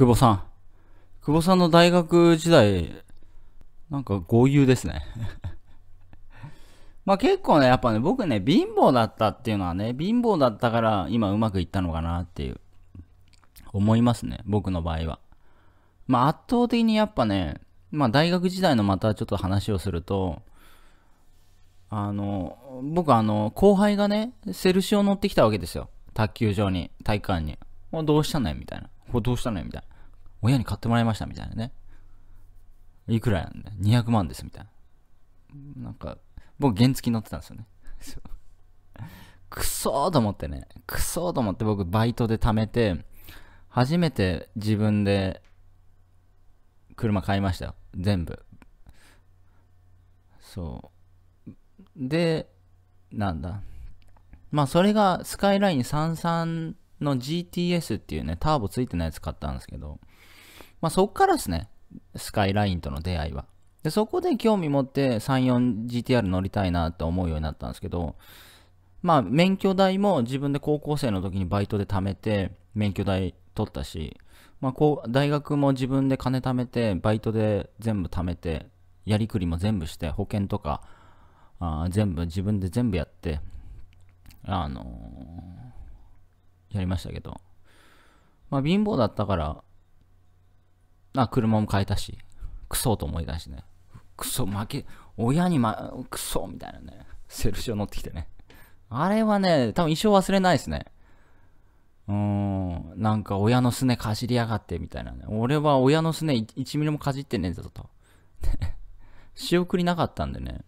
久保さん。久保さんの大学時代、なんか豪遊ですね まあ結構ね、やっぱね、僕ね、貧乏だったっていうのはね、貧乏だったから今うまくいったのかなっていう、思いますね、僕の場合は。まあ圧倒的にやっぱね、まあ大学時代のまたちょっと話をすると、あの、僕あの、後輩がね、セルシオ乗ってきたわけですよ。卓球場に、体育館に。どうしたの？みたいな。これどうしたの？みたいな。親に買ってもらいましたみたいなね。いくらなんだ ?200 万ですみたいな。なんか、僕原付き乗ってたんですよね。くそーと思ってね。くそーと思って僕バイトで貯めて、初めて自分で車買いましたよ。全部。そう。で、なんだ。まあそれがスカイライン33の GTS っていうね、ターボついてないやつ買ったんですけど、まあ、そこからですね、スカイラインとの出会いは。で、そこで興味持って3、4GTR 乗りたいなって思うようになったんですけど、まあ、免許代も自分で高校生の時にバイトで貯めて、免許代取ったし、まあ、こう、大学も自分で金貯めて、バイトで全部貯めて、やりくりも全部して、保険とか、あ全部、自分で全部やって、あのー、やりましたけど、まあ、貧乏だったから、あ、車も買えたし、クソと思い出してね。クソ、負け、親にま、クソみたいなね、セルシオ乗ってきてね。あれはね、多分一生忘れないですね。うーん、なんか親のすねかじりやがってみたいなね。俺は親のすね1ミリもかじってねえぞと。仕送りなかったんでね。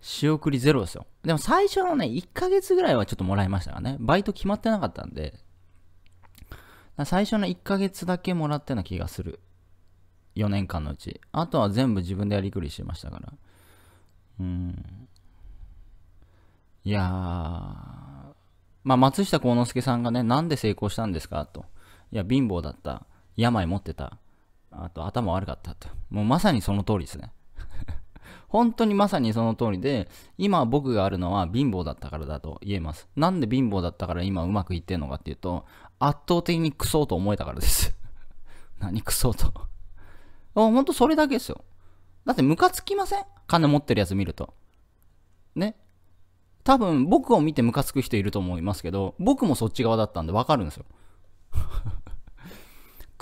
仕送りゼロですよ。でも最初のね、1ヶ月ぐらいはちょっともらいましたからね。バイト決まってなかったんで、最初の1ヶ月だけもらったような気がする。4年間のうち。あとは全部自分でやりくりしてましたから。うん。いやー。まあ、松下幸之助さんがね、なんで成功したんですかと。いや、貧乏だった。病持ってた。あと、頭悪かったと。もうまさにその通りですね。本当にまさにその通りで、今僕があるのは貧乏だったからだと言えます。なんで貧乏だったから今うまくいってんのかっていうと、圧倒的にクソと思えたからです 何クソとほんとそれだけですよ。だってムカつきません金持ってるやつ見ると。ね。多分僕を見てムカつく人いると思いますけど、僕もそっち側だったんでわかるんですよ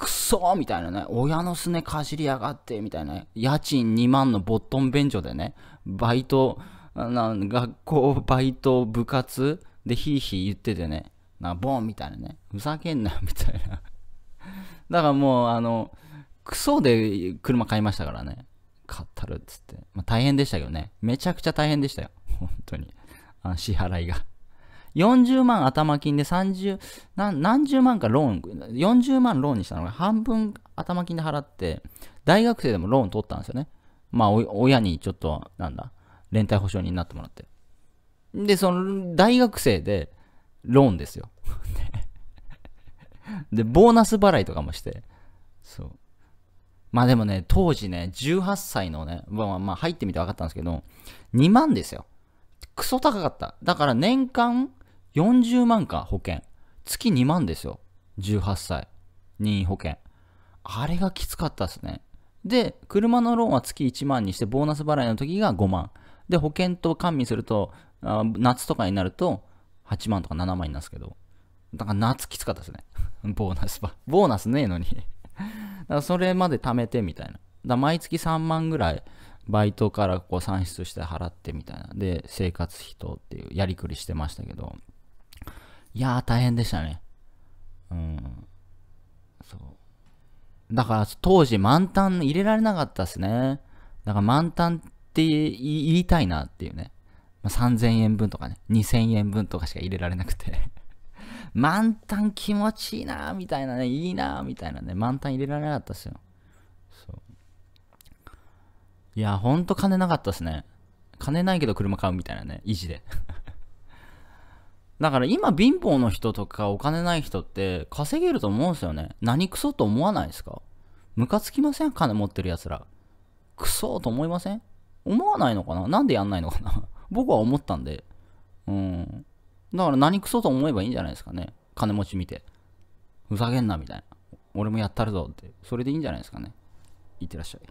くそみたいなね、親のすねかじりやがって、みたいな、ね、家賃2万のボットン便所でね、バイト、な学校、バイト、部活でひいひい言っててね、なボンみたいなね、ふざけんな、みたいな。だからもう、あの、クソで車買いましたからね。買ったるっつって。まあ、大変でしたけどね。めちゃくちゃ大変でしたよ。本当に。あ支払いが。40万頭金で30何、何十万かローン、40万ローンにしたのが半分頭金で払って、大学生でもローン取ったんですよね。まあ、親にちょっと、なんだ、連帯保証人になってもらって。で、その、大学生で、ローンですよ。で、ボーナス払いとかもして、そう。まあでもね、当時ね、18歳のね、まあまあ入ってみて分かったんですけど、2万ですよ。クソ高かった。だから年間40万か、保険。月2万ですよ。18歳。任意保険。あれがきつかったですね。で、車のローンは月1万にして、ボーナス払いの時が5万。で、保険と完備すると、夏とかになると、8万とか7万になるんですけど。だから夏きつかったですね。ボーナスば。ボーナスねえのに だからそれまで貯めてみたいな。だ毎月3万ぐらい、バイトからこう算出して払ってみたいな。で、生活費とっていうやりくりしてましたけど。いやー大変でしたね。うん。そう。だから当時満タン入れられなかったですね。だから満タンって言いたいなっていうね。まあ、3000円分とかね、2000円分とかしか入れられなくて 満タン気持ちいいなみたいなね、いいなみたいなね、満タン入れられなかったっすよ。そう。いや、ほんと金なかったっすね。金ないけど車買うみたいなね、維持で だから今貧乏の人とかお金ない人って稼げると思うんですよね。何クソと思わないですかムカつきません金持ってる奴ら。クソと思いません思わないのかななんでやんないのかな 僕は思ったんで。うん。だから何クソと思えばいいんじゃないですかね。金持ち見て。ふざけんなみたいな。俺もやったるぞって。それでいいんじゃないですかね。いってらっしゃい。